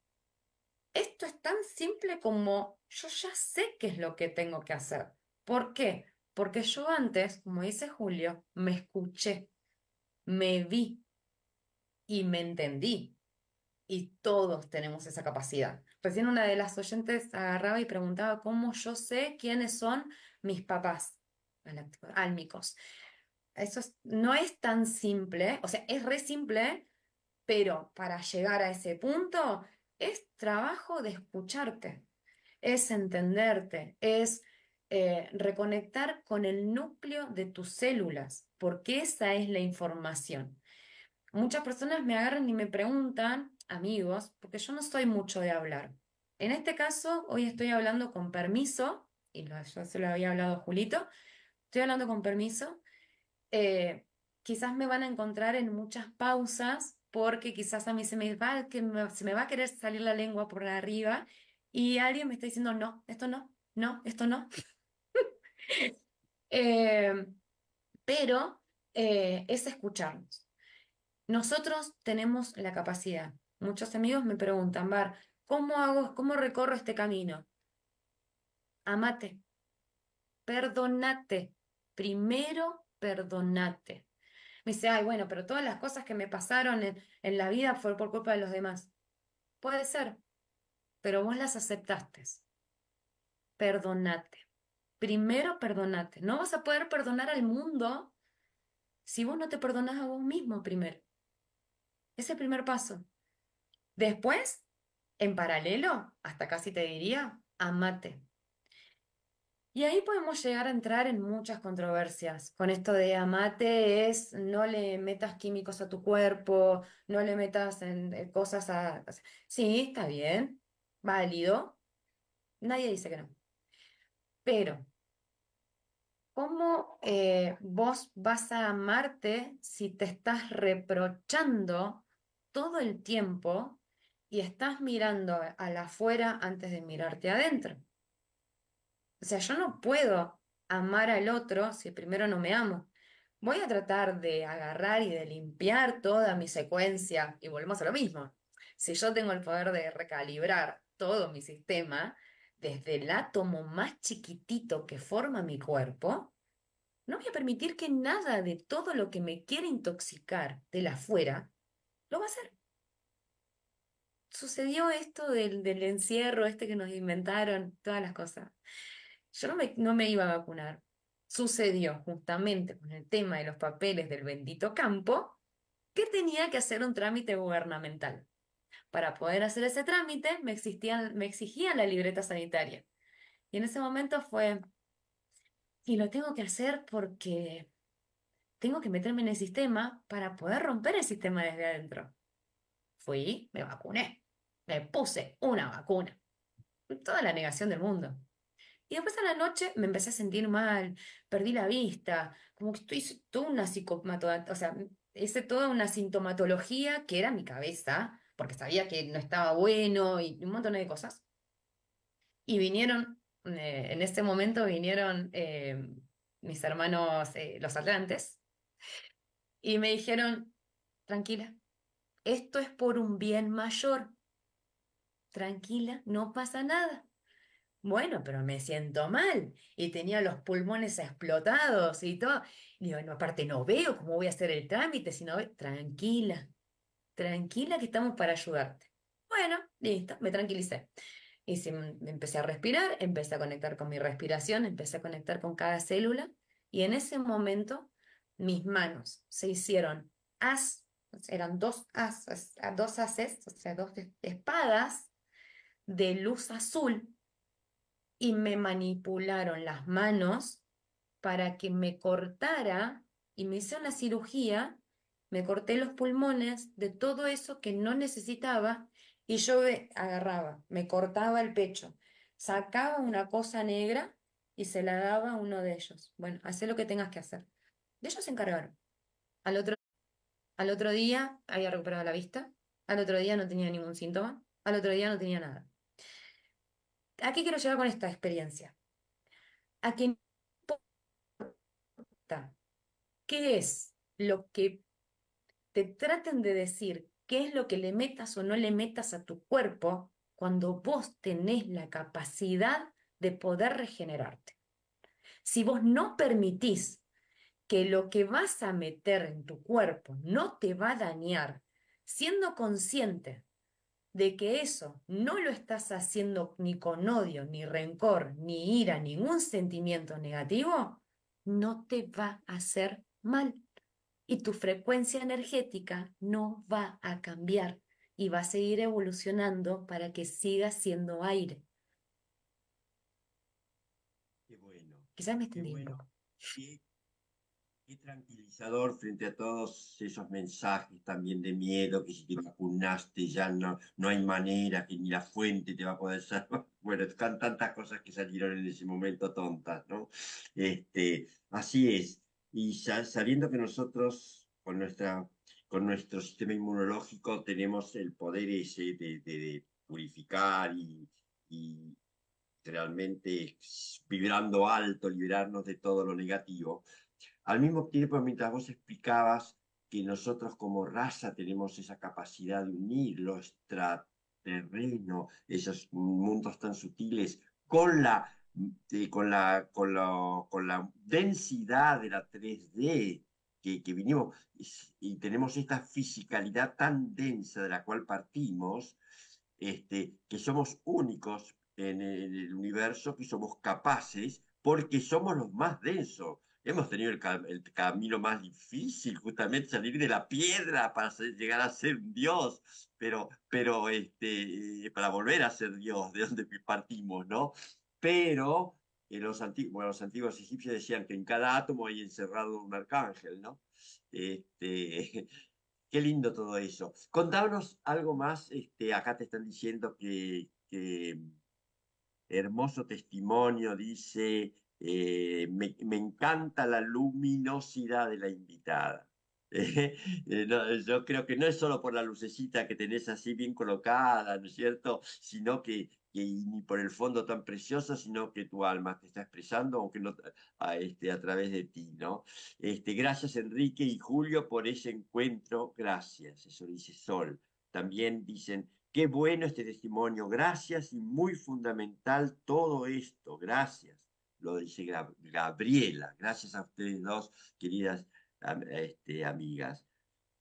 Esto es tan simple como yo ya sé qué es lo que tengo que hacer. ¿Por qué? Porque yo antes, como dice Julio, me escuché, me vi y me entendí. Y todos tenemos esa capacidad. Recién una de las oyentes agarraba y preguntaba cómo yo sé quiénes son mis papás álmicos. Eso no es tan simple, o sea, es re simple, pero para llegar a ese punto es trabajo de escucharte, es entenderte, es eh, reconectar con el núcleo de tus células, porque esa es la información. Muchas personas me agarran y me preguntan, amigos, porque yo no soy mucho de hablar. En este caso, hoy estoy hablando con permiso, y yo se lo había hablado a Julito, estoy hablando con permiso, eh, quizás me van a encontrar en muchas pausas porque quizás a mí se me, va, que se me va a querer salir la lengua por arriba y alguien me está diciendo, no, esto no, no, esto no. Eh, pero eh, es escucharnos. Nosotros tenemos la capacidad. Muchos amigos me preguntan, Bar, ¿cómo hago, cómo recorro este camino? Amate, perdonate, primero perdonate. Me dice, ay, bueno, pero todas las cosas que me pasaron en, la vida fueron por culpa de los demás. Puede ser, pero vos las aceptaste. Perdonate. Primero perdonate. No vas a poder perdonar al mundo si vos no te perdonás a vos mismo primero. Es el primer paso. Después, en paralelo, hasta casi te diría, amate. Y ahí podemos llegar a entrar en muchas controversias. Con esto de amate es no le metas químicos a tu cuerpo, no le metas en, eh, cosas a... Sí, está bien, válido. Nadie dice que no. Pero, ¿cómo eh, vos vas a amarte si te estás reprochando todo el tiempo y estás mirando la afuera antes de mirarte adentro? O sea, yo no puedo amar al otro si primero no me amo. Voy a tratar de agarrar y de limpiar toda mi secuencia y volvemos a lo mismo. Si yo tengo el poder de recalibrar todo mi sistema, desde el átomo más chiquitito que forma mi cuerpo, no voy a permitir que nada de todo lo que me quiere intoxicar de la afuera lo va a hacer. Sucedió esto del, del encierro, este que nos inventaron, todas las cosas. Yo no me, iba a vacunar. Sucedió justamente con el tema de los papeles del bendito campo que tenía que hacer un trámite gubernamental. Para poder hacer ese trámite me, exigía la libreta sanitaria. Y en ese momento fue, y lo tengo que hacer porque tengo que meterme en el sistema para poder romper el sistema desde adentro. Fui, me vacuné, me puse una vacuna. Toda la negación del mundo. Y después a la noche me empecé a sentir mal, perdí la vista, como que estoy toda una psicomatología, o sea, hice toda una sintomatología que era mi cabeza, porque sabía que no estaba bueno y un montón de cosas. Y vinieron, eh, en ese momento vinieron eh, mis hermanos, eh, los atlantes, y me dijeron, tranquila, esto es por un bien mayor, tranquila, no pasa nada. Bueno, pero me siento mal y tenía los pulmones explotados y todo. Y aparte no veo cómo voy a hacer el trámite, sino tranquila, tranquila que estamos para ayudarte. Bueno, listo, me tranquilicé. Y empecé a respirar, empecé a conectar con mi respiración, empecé a conectar con cada célula y en ese momento mis manos se hicieron as, eran dos as, dos ases, o sea, dos espadas de luz azul y me manipularon las manos para que me cortara y me hice una cirugía, me corté los pulmones de todo eso que no necesitaba y yo agarraba, me cortaba el pecho, sacaba una cosa negra y se la daba a uno de ellos. Bueno, haz lo que tengas que hacer. De ellos se encargaron. Al otro, al otro día había recuperado la vista, al otro día no tenía ningún síntoma, al otro día no tenía nada. ¿A qué quiero llegar con esta experiencia? A que no importa qué es lo que te traten de decir, qué es lo que le metas o no le metas a tu cuerpo cuando vos tenés la capacidad de poder regenerarte. Si vos no permitís que lo que vas a meter en tu cuerpo no te va a dañar, siendo consciente de que eso no lo estás haciendo ni con odio, ni rencor, ni ira, ningún sentimiento negativo, no te va a hacer mal. Y tu frecuencia energética no va a cambiar y va a seguir evolucionando para que siga siendo aire. Qué bueno. Quizás me estén Qué tranquilizador frente a todos esos mensajes también de miedo, que si te vacunaste ya no, no hay manera, que ni la fuente te va a poder salvar. Bueno, están tantas cosas que salieron en ese momento tontas, ¿no? Este, así es. Y sabiendo que nosotros, con, nuestra, con nuestro sistema inmunológico, tenemos el poder ese de, purificar y, y realmente vibrando alto, liberarnos de todo lo negativo, al mismo tiempo, mientras vos explicabas que nosotros como raza tenemos esa capacidad de unir los extraterreno, esos mundos tan sutiles, con la, eh, con la, densidad de la 3D que, vinimos, y, tenemos esta fisicalidad tan densa de la cual partimos, este, que somos únicos en el universo, que somos capaces, porque somos los más densos. Hemos tenido el, camino más difícil, justamente salir de la piedra para llegar a ser un Dios, pero, pero este, eh, para volver a ser Dios, de donde partimos, ¿no? Pero eh, los, antiguos, egipcios decían que en cada átomo hay encerrado un arcángel, ¿no? Este, qué lindo todo eso. Contanos algo más, este, acá te están diciendo que mm, hermoso testimonio, dice eh, me, encanta la luminosidad de la invitada. Eh, eh, yo creo que no es solo por la lucecita que tenés así bien colocada, ¿no es cierto? Sino que, ni por el fondo tan precioso, sino que tu alma te está expresando, aunque no a, este, a través de ti, ¿no? Este, gracias Enrique y Julio por ese encuentro, gracias, eso dice Sol. También dicen, qué bueno este testimonio, gracias y muy fundamental todo esto, gracias lo dice Gabriela. Gracias a ustedes dos, queridas este, amigas.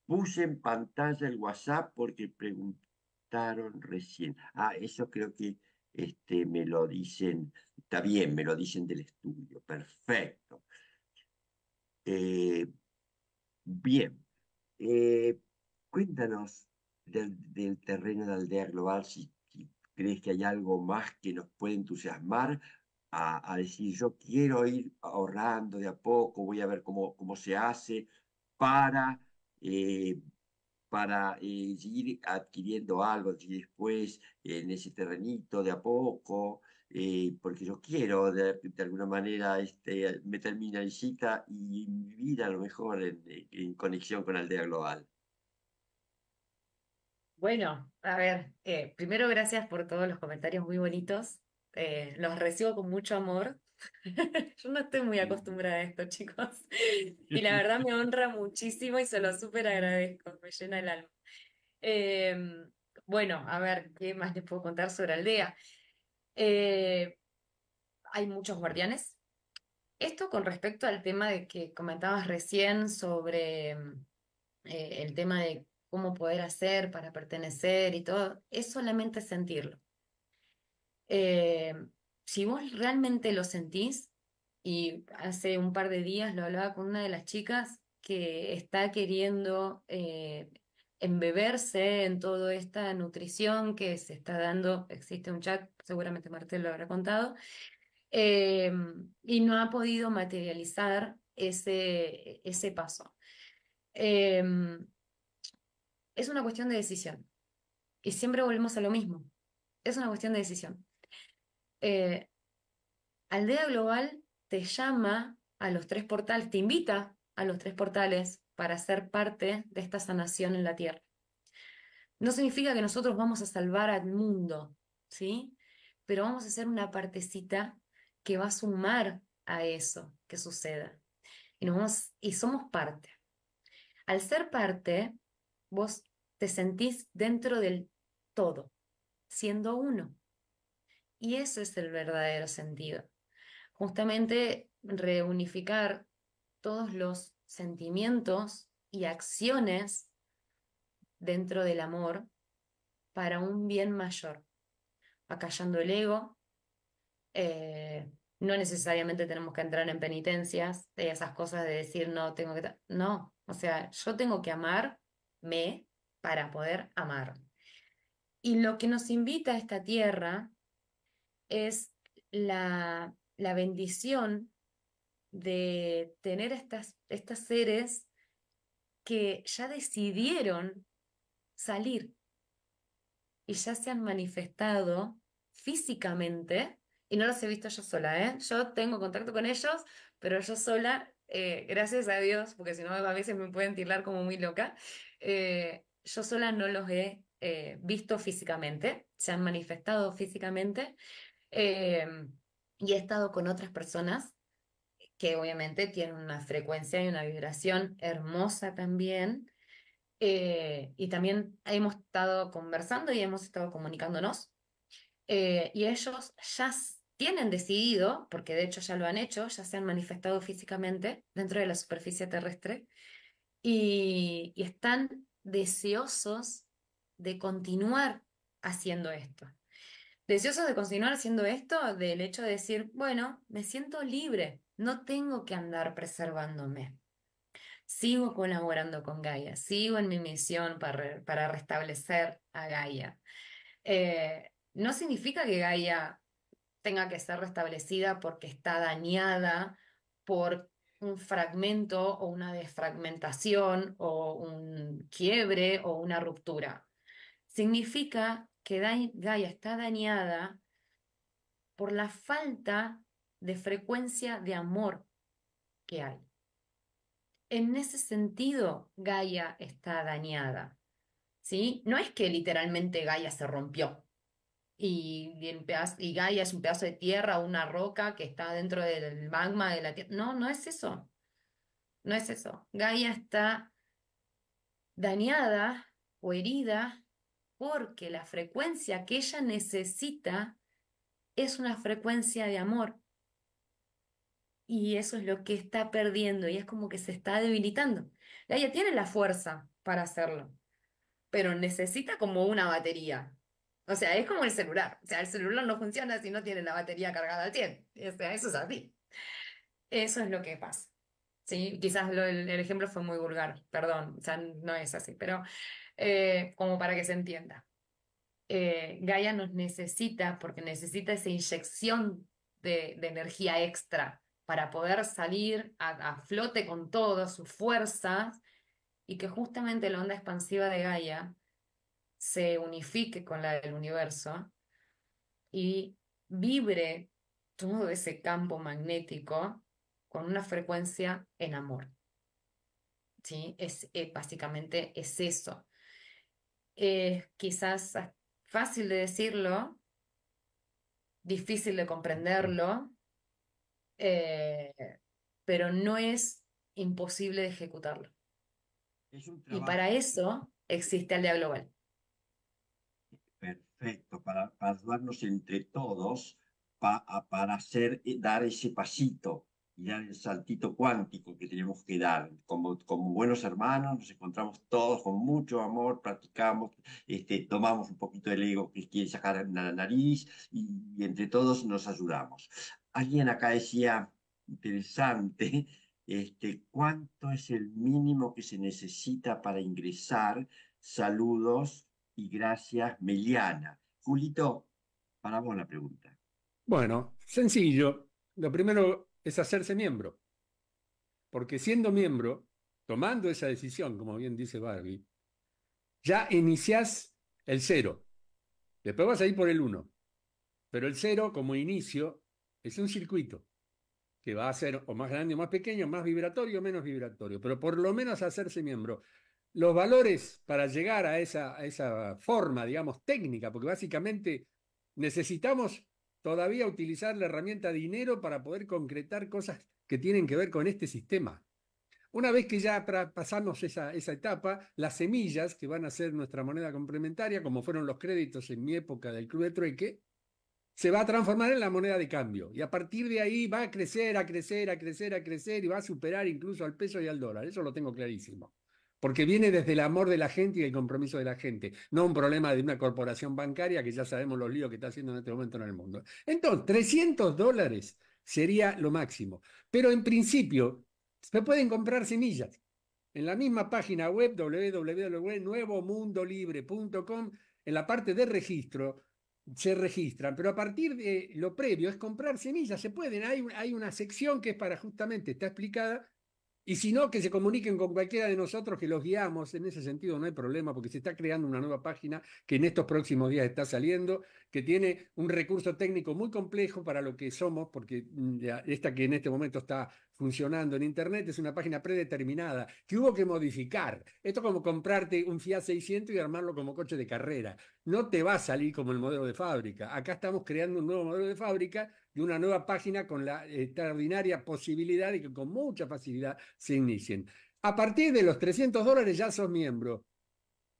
Puse en pantalla el WhatsApp porque preguntaron recién. Ah, eso creo que este, me lo dicen, está bien, me lo dicen del estudio. Perfecto. Eh, bien. Eh, cuéntanos del, terreno de Aldea Global si, si crees que hay algo más que nos puede entusiasmar a, decir, yo quiero ir ahorrando de a poco, voy a ver cómo, cómo se hace para, eh, para eh, seguir adquiriendo algo y después en ese terrenito de a poco, eh, porque yo quiero de, alguna manera este, meter mi naricita y mi vida a lo mejor en, conexión con Aldea Global. Bueno, a ver, primero gracias por todos los comentarios muy bonitos eh, los recibo con mucho amor. Yo no estoy muy acostumbrada a esto, chicos. Y la verdad me honra muchísimo y se lo súper agradezco. Me llena el alma. Em, bueno, a ver, ¿qué más les puedo contar sobre Aldea? Eh, hay muchos guardianes. Esto con respecto al tema de que comentabas recién sobre em, eh, el tema de cómo poder hacer para pertenecer y todo, es solamente sentirlo. Eh, si vos realmente lo sentís, y hace un par de días lo hablaba con una de las chicas que está queriendo eh, embeberse en toda esta nutrición que se está dando, existe un chat, seguramente Martel lo habrá contado, eh, y no ha podido materializar ese, ese paso. es una cuestión de decisión. Y siempre volvemos a lo mismo. Es una cuestión de decisión. Eh, Aldea Global te llama a los tres portales, te invita a los tres portales para ser parte de esta sanación en la Tierra. No significa que nosotros vamos a salvar al mundo, ¿sí? Pero vamos a hacer una partecita que va a sumar a eso que suceda. Y, nos vamos, y somos parte. Al ser parte, vos te sentís dentro del todo, siendo uno. Y ese es el verdadero sentido. Justamente reunificar todos los sentimientos y acciones dentro del amor para un bien mayor, acallando el ego. Eh, no necesariamente tenemos que entrar en penitencias, de esas cosas de decir no, tengo que... No, o sea, yo tengo que amarme para poder amar. Y lo que nos invita a esta tierra es la, bendición de tener estas, seres que ya decidieron salir y ya se han manifestado físicamente, y no los he visto yo sola, ¿eh? yo tengo contacto con ellos, pero yo sola, eh, gracias a Dios, porque si no a veces me pueden tirar como muy loca, eh, yo sola no los he eh, visto físicamente, se han manifestado físicamente, Em, y he estado con otras personas que obviamente tienen una frecuencia y una vibración hermosa también. Eh, y también hemos estado conversando y hemos estado comunicándonos. Eh, y ellos ya tienen decidido, porque de hecho ya lo han hecho, ya se han manifestado físicamente dentro de la superficie terrestre y están deseosos de continuar haciendo esto deseoso de continuar haciendo esto, del hecho de decir, bueno, me siento libre, no tengo que andar preservándome. Sigo colaborando con Gaia, sigo en mi misión para, para restablecer a Gaia. Eh, no significa que Gaia tenga que ser restablecida porque está dañada por un fragmento o una desfragmentación o un quiebre o una ruptura. Significa que Gaia está dañada por la falta de frecuencia de amor que hay. En ese sentido, Gaia está dañada. ¿sí? No es que literalmente Gaia se rompió y, Gaia es un pedazo de tierra, una roca que está dentro del magma de la tierra. No, no es eso. No es eso. Gaia está dañada o herida porque la frecuencia que ella necesita es una frecuencia de amor. Y eso es lo que está perdiendo y es como que se está debilitando. Ella tiene la fuerza para hacerlo, pero necesita como una batería. O sea, es como el celular. O sea, el celular no funciona si no tiene la batería cargada al 100. eso es así. Eso es lo que pasa. ¿sí? Quizás el, ejemplo fue muy vulgar, perdón, no es así, pero eh, como para que se entienda. Eh, Gaia nos necesita porque necesita esa inyección de, energía extra para poder salir a, a flote con todas sus fuerzas y que justamente la onda expansiva de Gaia se unifique con la del universo y vibre todo ese campo magnético con una frecuencia en amor. ¿Sí? Es, eh, básicamente es eso. Eh, quizás fácil de decirlo, difícil de comprenderlo, eh, pero no es imposible de ejecutarlo. y para eso existe Aldea Global. Perfecto, para, para entre todos para hacer, eh, dar ese pasito y dar el saltito cuántico que tenemos que dar. Como, como buenos hermanos nos encontramos todos con mucho amor, practicamos, este, tomamos un poquito del ego que quiere sacar a la nariz y, entre todos nos ayudamos. Alguien acá decía, interesante, este, ¿cuánto es el mínimo que se necesita para ingresar? Saludos y gracias, Meliana. Julito, para vos la pregunta. Bueno, sencillo. Lo primero es hacerse miembro. Porque siendo miembro, tomando esa decisión, como bien dice Barbie, ya inicias el cero. Después vas a ir por el uno. Pero el cero, como inicio, es un circuito que va a ser o más grande o más pequeño, más vibratorio o menos vibratorio, pero por lo menos hacerse miembro. Los valores para llegar a esa, a esa forma, digamos, técnica, porque básicamente necesitamos todavía utilizar la herramienta dinero para poder concretar cosas que tienen que ver con este sistema. Una vez que ya pasamos esa, etapa, las semillas que van a ser nuestra moneda complementaria, como fueron los créditos en mi época del Club de Trueque, se va a transformar en la moneda de cambio. Y a partir de ahí va a crecer, a crecer, a crecer, a crecer y va a superar incluso al peso y al dólar. Eso lo tengo clarísimo porque viene desde el amor de la gente y el compromiso de la gente, no un problema de una corporación bancaria que ya sabemos los líos que está haciendo en este momento en el mundo. Entonces, 300 dólares sería lo máximo, pero en principio se pueden comprar semillas. En la misma página web www.nuevomundolibre.com, en la parte de registro, se registran, pero a partir de lo previo es comprar semillas, se pueden, hay, hay, una sección que es para justamente, está explicada, y si no, que se comuniquen con cualquiera de nosotros que los guiamos. En ese sentido no hay problema porque se está creando una nueva página que en estos próximos días está saliendo que tiene un recurso técnico muy complejo para lo que somos, porque mm, esta que en este momento está funcionando en Internet es una página predeterminada que hubo que modificar. Esto es como comprarte un Fiat 600 y armarlo como coche de carrera. No te va a salir como el modelo de fábrica. Acá estamos creando un nuevo modelo de fábrica y una nueva página con la extraordinaria posibilidad de que con mucha facilidad se inicien. A partir de los 300 dólares ya sos miembro.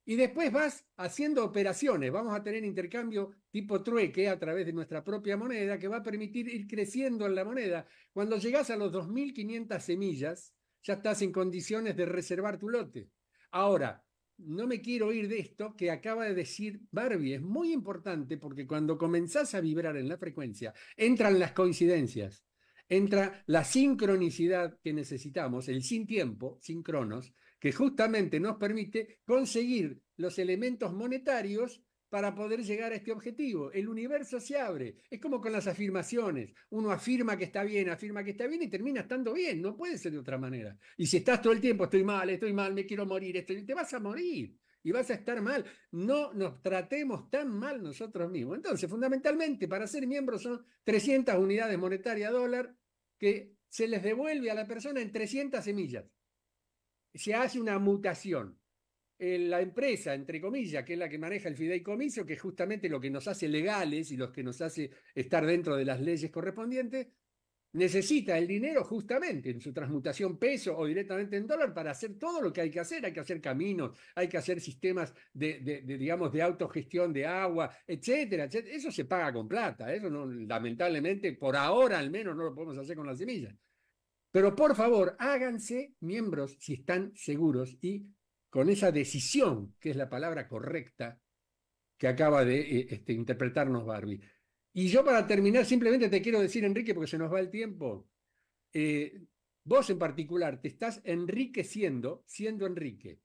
Y después vas haciendo operaciones. Vamos a tener intercambio tipo trueque a través de nuestra propia moneda que va a permitir ir creciendo en la moneda. Cuando llegas a los 2.500 semillas, ya estás en condiciones de reservar tu lote. Ahora, no me quiero ir de esto que acaba de decir Barbie. Es muy importante porque cuando comenzás a vibrar en la frecuencia, entran las coincidencias, entra la sincronicidad que necesitamos, el sin tiempo, sin cronos, que justamente nos permite conseguir los elementos monetarios para poder llegar a este objetivo. El universo se abre. Es como con las afirmaciones. Uno afirma que está bien, afirma que está bien y termina estando bien. No puede ser de otra manera. Y si estás todo el tiempo, estoy mal, estoy mal, me quiero morir, estoy... te vas a morir y vas a estar mal. No nos tratemos tan mal nosotros mismos. Entonces, fundamentalmente, para ser miembro son 300 unidades monetarias dólar que se les devuelve a la persona en 300 semillas se hace una mutación. La empresa, entre comillas, que es la que maneja el fideicomiso, que es justamente lo que nos hace legales y los que nos hace estar dentro de las leyes correspondientes, necesita el dinero justamente en su transmutación peso o directamente en dólar para hacer todo lo que hay que hacer. Hay que hacer caminos, hay que hacer sistemas de, digamos, de autogestión de agua, etcétera, Eso se paga con plata. Eso no, lamentablemente, por ahora al menos, no lo podemos hacer con las semillas. Pero por favor, háganse miembros si están seguros y con esa decisión, que es la palabra correcta que acaba de eh, este, interpretarnos Barbie. Y yo para terminar, simplemente te quiero decir, Enrique, porque se nos va el tiempo, eh, vos en particular te estás enriqueciendo siendo Enrique.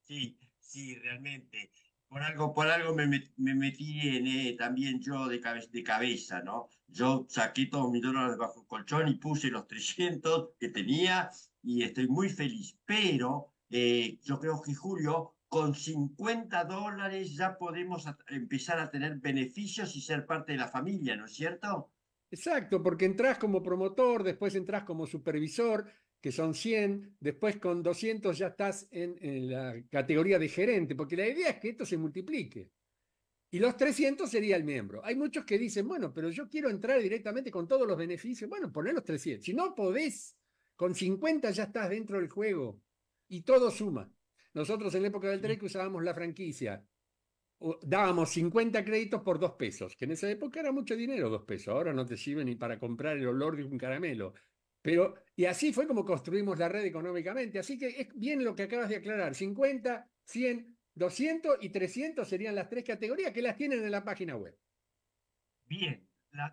Sí, sí, realmente. Por algo, por algo me, metí en, eh, también yo de, cabeza, ¿no? Yo saqué todos mis dólares bajo el colchón y puse los 300 que tenía y estoy muy feliz. Pero eh, yo creo que Julio, con 50 dólares ya podemos empezar a tener beneficios y ser parte de la familia, ¿no es cierto? Exacto, porque entras como promotor, después entras como supervisor, que son 100, después con 200 ya estás en, la categoría de gerente, porque la idea es que esto se multiplique. Y los 300 sería el miembro. Hay muchos que dicen, bueno, pero yo quiero entrar directamente con todos los beneficios. Bueno, poner los 300. Si no podés, con 50 ya estás dentro del juego y todo suma. Nosotros en la época del TREC mm. usábamos la franquicia. Dábamos 50 créditos por 2 pesos, que en esa época era mucho dinero 2 pesos. Ahora no te sirve ni para comprar el olor de un caramelo. Pero, y así fue como construimos la red económicamente. Así que es bien lo que acabas de aclarar. 50, 100, 200 y 300 serían las tres categorías que las tienen en la página web. Bien,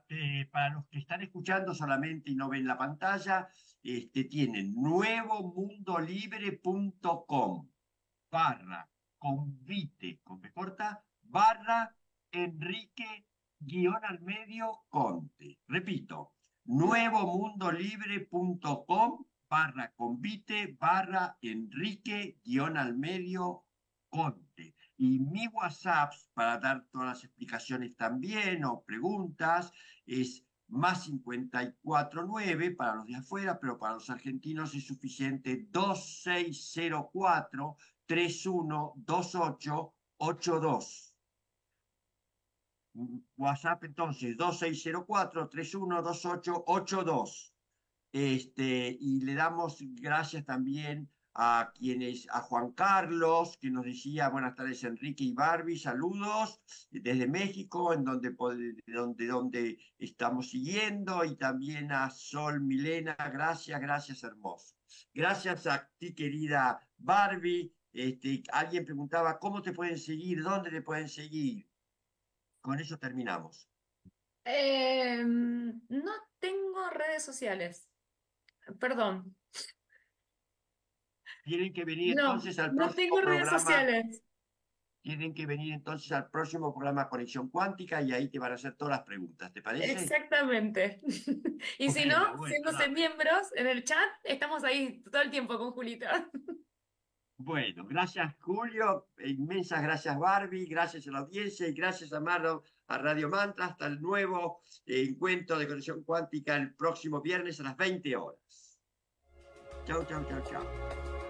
eh, para los que están escuchando solamente y no ven la pantalla, este, tienen nuevomundolibre.com barra convite con corta barra Enrique guión al medio Conte. Repito, nuevomundolibre.com barra convite barra enrique guión al medio conte. Y mi WhatsApp para dar todas las explicaciones también o preguntas es más 549 para los de afuera, pero para los argentinos es suficiente 2604 ocho dos. WhatsApp entonces 2604-312882. Este, y le damos gracias también a quienes, a Juan Carlos, que nos decía buenas tardes Enrique y Barbie, saludos desde México, en donde, donde, donde estamos siguiendo, y también a Sol Milena, gracias, gracias hermoso. Gracias a ti querida Barbie, este, alguien preguntaba, ¿cómo te pueden seguir? ¿Dónde te pueden seguir? Con eso terminamos. Em, no tengo redes sociales. Perdón. Tienen que venir entonces al próximo. No tengo redes sociales. Tienen que venir entonces al próximo programa Conexión Cuántica y ahí te van a hacer todas las preguntas, ¿te parece? Exactamente. y si no, si siéndose miembros en el chat, estamos ahí todo el tiempo con Julita. Bueno, gracias Julio, eh, inmensas gracias Barbie, gracias a la audiencia y gracias a Marlon, a Radio Mantra. Hasta el nuevo eh, encuentro de conexión cuántica el próximo viernes a las 20 horas. Chau, chao, chao, chao.